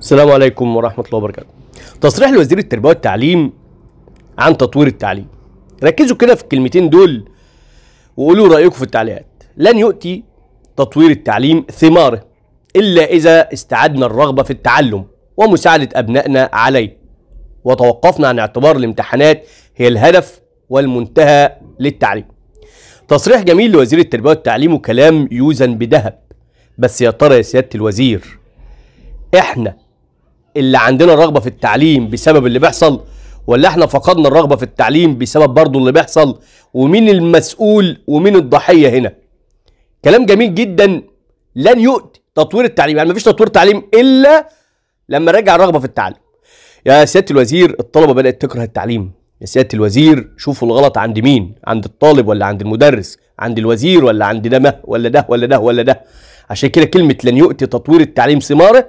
السلام عليكم ورحمة الله وبركاته. تصريح لوزير التربية والتعليم عن تطوير التعليم. ركزوا كده في الكلمتين دول وقولوا رأيكم في التعليقات. لن يؤتي تطوير التعليم ثماره إلا إذا استعدنا الرغبة في التعلم ومساعدة أبنائنا عليه. وتوقفنا عن اعتبار الامتحانات هي الهدف والمنتهى للتعليم. تصريح جميل لوزير التربية والتعليم وكلام يوزن بدهب. بس يا ترى يا سيادة الوزير احنا اللي عندنا الرغبه في التعليم بسبب اللي بيحصل ولا احنا فقدنا الرغبه في التعليم بسبب برضه اللي بيحصل ومين المسؤول ومين الضحيه هنا كلام جميل جدا لن يؤتي تطوير التعليم يعني مفيش تطوير تعليم الا لما نرجع الرغبه في التعليم يا سياده الوزير الطلبه بدات تكره التعليم يا سياده الوزير شوفوا الغلط عند مين عند الطالب ولا عند المدرس عند الوزير ولا عند ده ولا ده ولا ده ولا ده عشان كده كلمه لن يؤتي تطوير التعليم ثماره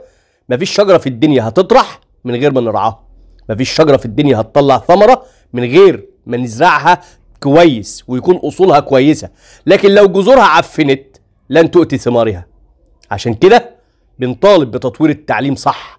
مفيش شجره في الدنيا هتطرح من غير ما نرعاها مفيش شجره في الدنيا هتطلع ثمره من غير ما نزرعها كويس ويكون اصولها كويسه لكن لو جذورها عفنت لن تؤتي ثمارها عشان كده بنطالب بتطوير التعليم صح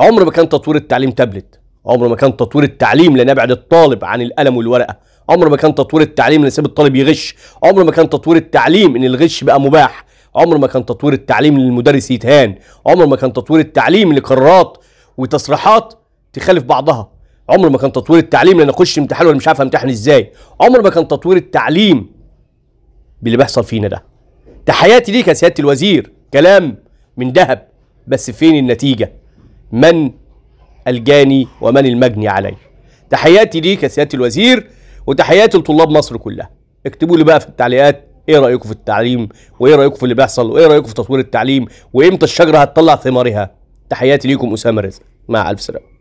عمر ما كان تطوير التعليم تابلت عمر ما كان تطوير التعليم لنبعد الطالب عن القلم والورقه عمر ما كان تطوير التعليم لنسيب الطالب يغش عمر ما كان تطوير التعليم ان الغش بقى مباح عمر ما كان تطوير التعليم للمدرس يتهان عمر ما كان تطوير التعليم لقرارات وتصريحات تخالف بعضها عمر ما كان تطوير التعليم لان اخش امتحان ولا مش عارف امتحن ازاي عمر ما كان تطوير التعليم باللي بيحصل فينا ده تحياتي ليك يا سياده الوزير كلام من ذهب بس فين النتيجه من الجاني ومن المجني علي تحياتي ليك يا سياده الوزير وتحياتي لطلاب مصر كلها اكتبوا لي بقى في التعليقات ايه رايكم في التعليم وايه رايكم في اللي بيحصل وايه رايكم في تطوير التعليم وامتى الشجره هتطلع ثمارها تحياتي ليكم اسامه رزق مع الف سلامه